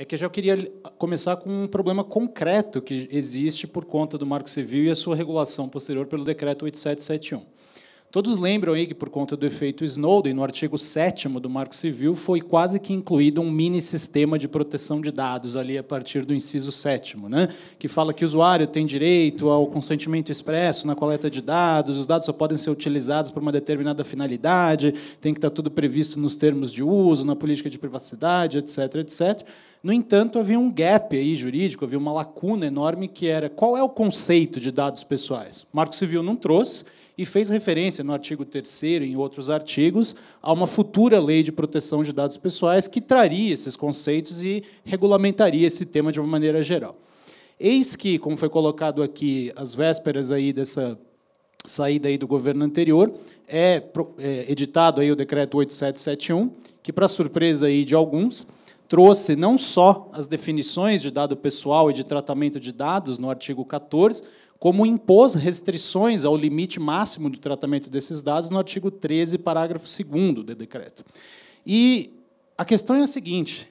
é que eu já queria começar com um problema concreto que existe por conta do Marco Civil e a sua regulação posterior pelo Decreto 8771. Todos lembram aí que, por conta do efeito Snowden, no artigo 7 do Marco Civil, foi quase que incluído um mini sistema de proteção de dados, ali a partir do inciso 7, né? que fala que o usuário tem direito ao consentimento expresso na coleta de dados, os dados só podem ser utilizados para uma determinada finalidade, tem que estar tá tudo previsto nos termos de uso, na política de privacidade, etc. etc. No entanto, havia um gap aí jurídico, havia uma lacuna enorme que era qual é o conceito de dados pessoais? O Marco Civil não trouxe e fez referência no artigo 3 e em outros artigos a uma futura lei de proteção de dados pessoais que traria esses conceitos e regulamentaria esse tema de uma maneira geral. Eis que, como foi colocado aqui, às vésperas aí dessa saída aí do governo anterior, é, é editado aí o decreto 8771, que para surpresa aí de alguns, trouxe não só as definições de dado pessoal e de tratamento de dados no artigo 14, como impôs restrições ao limite máximo do tratamento desses dados no artigo 13, parágrafo 2 do decreto. E a questão é a seguinte: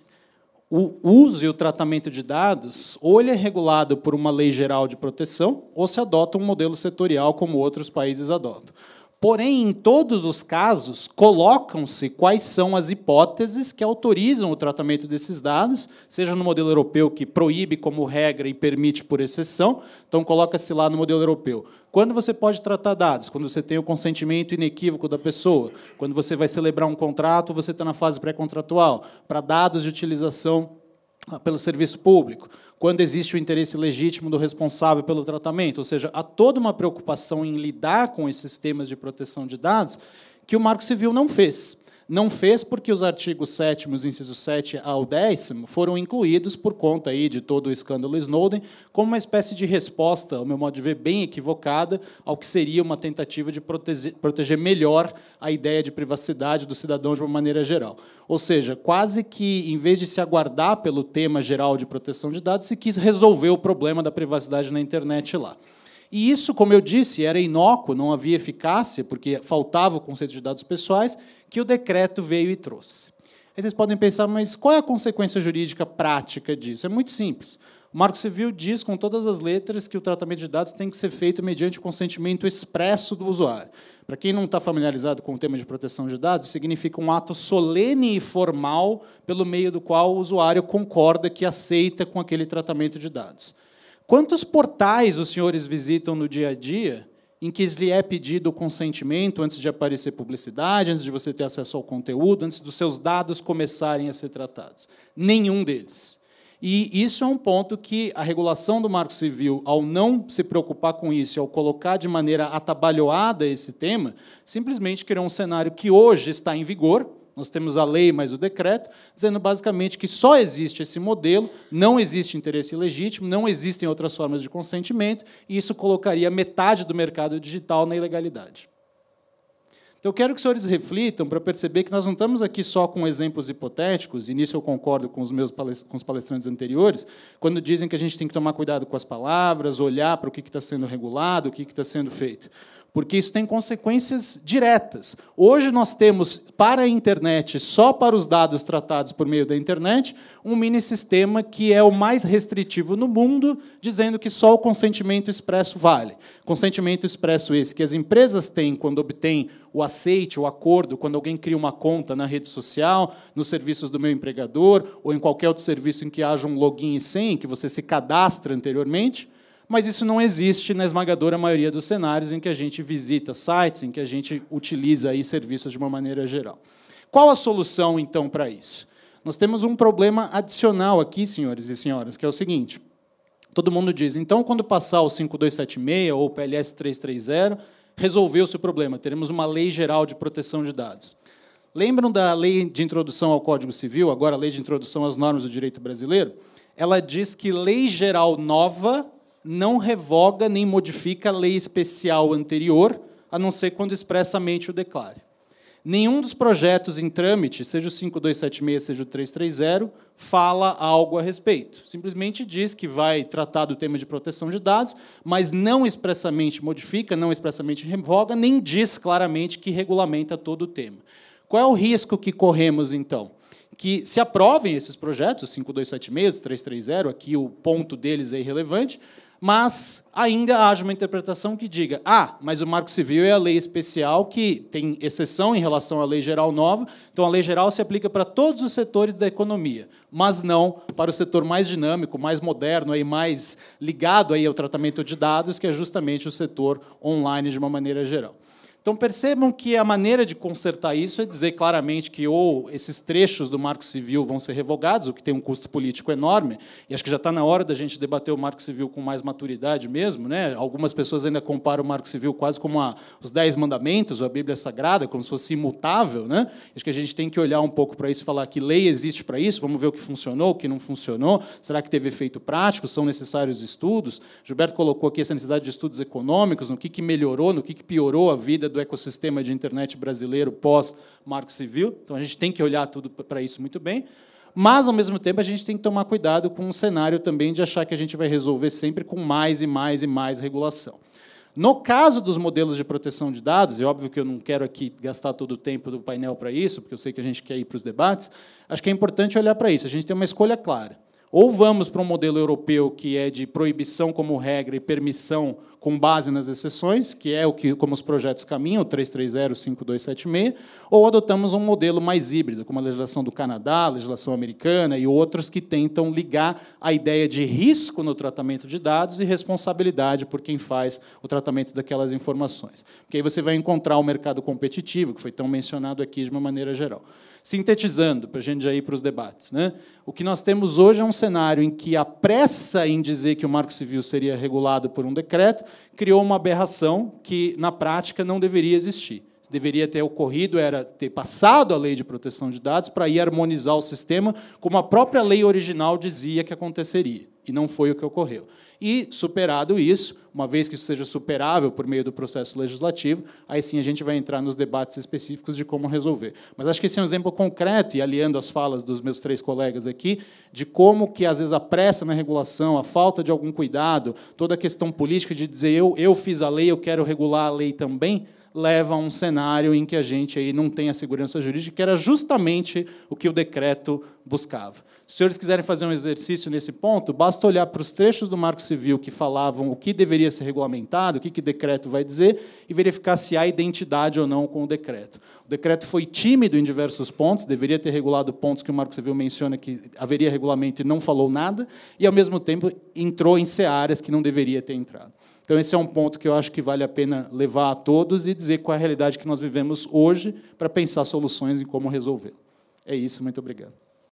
o uso e o tratamento de dados, ou ele é regulado por uma lei geral de proteção, ou se adota um modelo setorial como outros países adotam. Porém, em todos os casos, colocam-se quais são as hipóteses que autorizam o tratamento desses dados, seja no modelo europeu, que proíbe como regra e permite por exceção, então coloca-se lá no modelo europeu. Quando você pode tratar dados? Quando você tem o consentimento inequívoco da pessoa. Quando você vai celebrar um contrato, você está na fase pré-contratual. Para dados de utilização pelo serviço público, quando existe o interesse legítimo do responsável pelo tratamento, ou seja, há toda uma preocupação em lidar com esses temas de proteção de dados que o Marco Civil não fez não fez porque os artigos 7, inciso 7 ao 10, foram incluídos por conta aí de todo o escândalo Snowden, como uma espécie de resposta, ao meu modo de ver, bem equivocada ao que seria uma tentativa de proteger, proteger melhor a ideia de privacidade do cidadão de uma maneira geral. Ou seja, quase que, em vez de se aguardar pelo tema geral de proteção de dados, se quis resolver o problema da privacidade na internet lá. E isso, como eu disse, era inócuo, não havia eficácia, porque faltava o conceito de dados pessoais, que o decreto veio e trouxe. Aí vocês podem pensar, mas qual é a consequência jurídica prática disso? É muito simples. O Marco Civil diz com todas as letras que o tratamento de dados tem que ser feito mediante consentimento expresso do usuário. Para quem não está familiarizado com o tema de proteção de dados, significa um ato solene e formal pelo meio do qual o usuário concorda que aceita com aquele tratamento de dados. Quantos portais os senhores visitam no dia a dia em que lhe é pedido o consentimento antes de aparecer publicidade, antes de você ter acesso ao conteúdo, antes dos seus dados começarem a ser tratados? Nenhum deles. E isso é um ponto que a regulação do Marco Civil, ao não se preocupar com isso, ao colocar de maneira atabalhoada esse tema, simplesmente criou um cenário que hoje está em vigor, nós temos a lei mais o decreto, dizendo basicamente que só existe esse modelo, não existe interesse legítimo, não existem outras formas de consentimento, e isso colocaria metade do mercado digital na ilegalidade. Então, eu quero que os senhores reflitam para perceber que nós não estamos aqui só com exemplos hipotéticos, e nisso eu concordo com os meus com os palestrantes anteriores, quando dizem que a gente tem que tomar cuidado com as palavras, olhar para o que está sendo regulado, o que está sendo feito porque isso tem consequências diretas. Hoje nós temos para a internet, só para os dados tratados por meio da internet, um mini sistema que é o mais restritivo no mundo, dizendo que só o consentimento expresso vale. Consentimento expresso esse que as empresas têm quando obtêm o aceite, o acordo, quando alguém cria uma conta na rede social, nos serviços do meu empregador ou em qualquer outro serviço em que haja um login e senha, que você se cadastra anteriormente mas isso não existe na esmagadora maioria dos cenários em que a gente visita sites, em que a gente utiliza aí serviços de uma maneira geral. Qual a solução, então, para isso? Nós temos um problema adicional aqui, senhores e senhoras, que é o seguinte. Todo mundo diz, então, quando passar o 5276 ou o PLS 330, resolveu-se o problema, teremos uma lei geral de proteção de dados. Lembram da lei de introdução ao Código Civil, agora a lei de introdução às normas do direito brasileiro? Ela diz que lei geral nova não revoga nem modifica a lei especial anterior, a não ser quando expressamente o declare. Nenhum dos projetos em trâmite, seja o 5276, seja o 330, fala algo a respeito. Simplesmente diz que vai tratar do tema de proteção de dados, mas não expressamente modifica, não expressamente revoga, nem diz claramente que regulamenta todo o tema. Qual é o risco que corremos, então? Que se aprovem esses projetos, 5276, 330, aqui o ponto deles é irrelevante, mas ainda haja uma interpretação que diga: ah, mas o Marco Civil é a lei especial que tem exceção em relação à lei geral nova, então a lei geral se aplica para todos os setores da economia, mas não para o setor mais dinâmico, mais moderno e mais ligado aí ao tratamento de dados, que é justamente o setor online de uma maneira geral. Então percebam que a maneira de consertar isso é dizer claramente que ou esses trechos do Marco Civil vão ser revogados, o que tem um custo político enorme, e acho que já está na hora da gente debater o Marco Civil com mais maturidade mesmo. Né? Algumas pessoas ainda comparam o Marco Civil quase como a, os Dez Mandamentos, ou a Bíblia Sagrada, como se fosse imutável. Né? Acho que a gente tem que olhar um pouco para isso e falar que lei existe para isso, vamos ver o que funcionou, o que não funcionou, será que teve efeito prático, são necessários estudos? Gilberto colocou aqui essa necessidade de estudos econômicos, no que, que melhorou, no que, que piorou a vida do do ecossistema de internet brasileiro pós-marco civil. Então, a gente tem que olhar tudo para isso muito bem. Mas, ao mesmo tempo, a gente tem que tomar cuidado com o um cenário também de achar que a gente vai resolver sempre com mais e mais e mais regulação. No caso dos modelos de proteção de dados, e óbvio que eu não quero aqui gastar todo o tempo do painel para isso, porque eu sei que a gente quer ir para os debates, acho que é importante olhar para isso. A gente tem uma escolha clara. Ou vamos para um modelo europeu que é de proibição como regra e permissão com base nas exceções, que é o que como os projetos caminham, 330, 5276, ou adotamos um modelo mais híbrido, como a legislação do Canadá, a legislação americana e outros que tentam ligar a ideia de risco no tratamento de dados e responsabilidade por quem faz o tratamento daquelas informações. Porque aí você vai encontrar o mercado competitivo, que foi tão mencionado aqui de uma maneira geral. Sintetizando, para a gente já ir para os debates, né? o que nós temos hoje é um cenário em que a pressa em dizer que o Marco Civil seria regulado por um decreto criou uma aberração que, na prática, não deveria existir. deveria ter ocorrido era ter passado a lei de proteção de dados para ir harmonizar o sistema, como a própria lei original dizia que aconteceria e não foi o que ocorreu. E, superado isso, uma vez que isso seja superável por meio do processo legislativo, aí sim a gente vai entrar nos debates específicos de como resolver. Mas acho que esse é um exemplo concreto, e aliando as falas dos meus três colegas aqui, de como que, às vezes, a pressa na regulação, a falta de algum cuidado, toda a questão política de dizer eu, eu fiz a lei, eu quero regular a lei também, leva a um cenário em que a gente aí não tem a segurança jurídica, que era justamente o que o decreto buscava. Se os senhores quiserem fazer um exercício nesse ponto, basta olhar para os trechos do Marco Civil que falavam o que deveria ser regulamentado, o que, que o decreto vai dizer, e verificar se há identidade ou não com o decreto. O decreto foi tímido em diversos pontos, deveria ter regulado pontos que o Marco Civil menciona que haveria regulamento e não falou nada, e, ao mesmo tempo, entrou em searas que não deveria ter entrado. Então, esse é um ponto que eu acho que vale a pena levar a todos e dizer dizer qual é a realidade que nós vivemos hoje para pensar soluções e como resolver. É isso, muito obrigado.